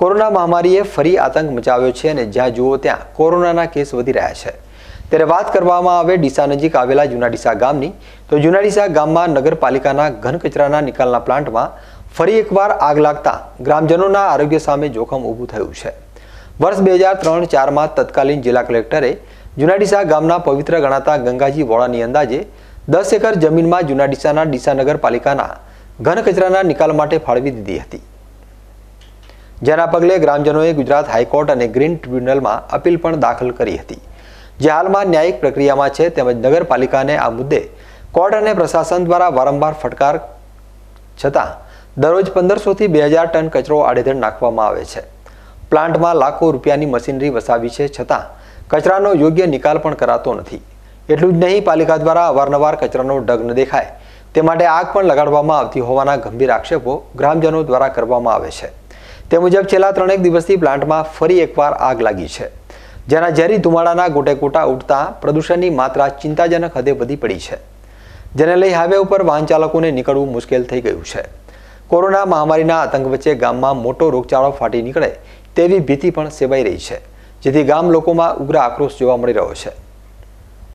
corona મહામારીએ ફરી આતંક મચાવ્યો છે અને જ્યાં જુઓ ત્યાં કોરોનાના કેસ વધી રહ્યા છે ત્યારે વાત કરવામાં આવે ડીસા નજીક આવેલા જુનાડીસા ગામની તો જુનાડીસા ગામમાં નગરપાલિકાના ઘન કચરાના નિકાલના પ્લાન્ટમાં ફરી એકવાર આગ લાગતા ગ્રામજનોના આરોગ્ય સામે જોખમ ઊભું થયું છે વર્ષ બે હજાર ત્રણ ચારમાં તત્કાલીન જિલ્લા કલેક્ટરે જુનાડીસા ગામના પવિત્ર ગણાતા ગંગાજી વોળાની અંદાજે દસ એકર જમીનમાં જુનાડીસાના ડીસા નગરપાલિકાના ઘન કચરાના નિકાલ માટે ફાળવી દીધી હતી જેના પગલે ગ્રામજનોએ ગુજરાત હાઈકોર્ટ અને ગ્રીન ટ્રિબ્યુનલમાં અપીલ પણ દાખલ કરી હતી જે હાલમાં ન્યાયિક પ્રક્રિયામાં છે તેમજ નગરપાલિકાને આ મુદ્દે કોર્ટ અને પ્રશાસન દ્વારા વારંવાર ફટકાર છતાં દરરોજ પંદરસોથી બે હજાર ટન કચરો આડેધડ નાખવામાં આવે છે પ્લાન્ટમાં લાખો રૂપિયાની મશીનરી વસાવી છે છતાં કચરાનો યોગ્ય નિકાલ પણ કરાતો નથી એટલું જ નહીં પાલિકા દ્વારા અવારનવાર કચરાનો ઢગ ન દેખાય તે માટે આગ પણ લગાડવામાં આવતી હોવાના ગંભીર આક્ષેપો ગ્રામજનો દ્વારા કરવામાં આવે છે તે મુજબ છેલ્લા ત્રણેક દિવસથી પ્લાન્ટમાં ફરી એકવાર આગ લાગી છે જેના ઝેરી ધુમાડાના ગોટેકોટા ઉઠતા પ્રદૂષણની માત્રા ચિંતાજનક હદે વધી પડી છે જેને લઈ હાઈવે ઉપર વાહન ચાલકોને નીકળવું મુશ્કેલ થઈ ગયું છે કોરોના મહામારીના આતંક વચ્ચે ગામમાં મોટો રોગચાળો ફાટી નીકળે તેવી ભીતિ પણ સેવાઈ રહી છે જેથી ગામ લોકોમાં ઉગ્ર આક્રોશ જોવા મળી રહ્યો છે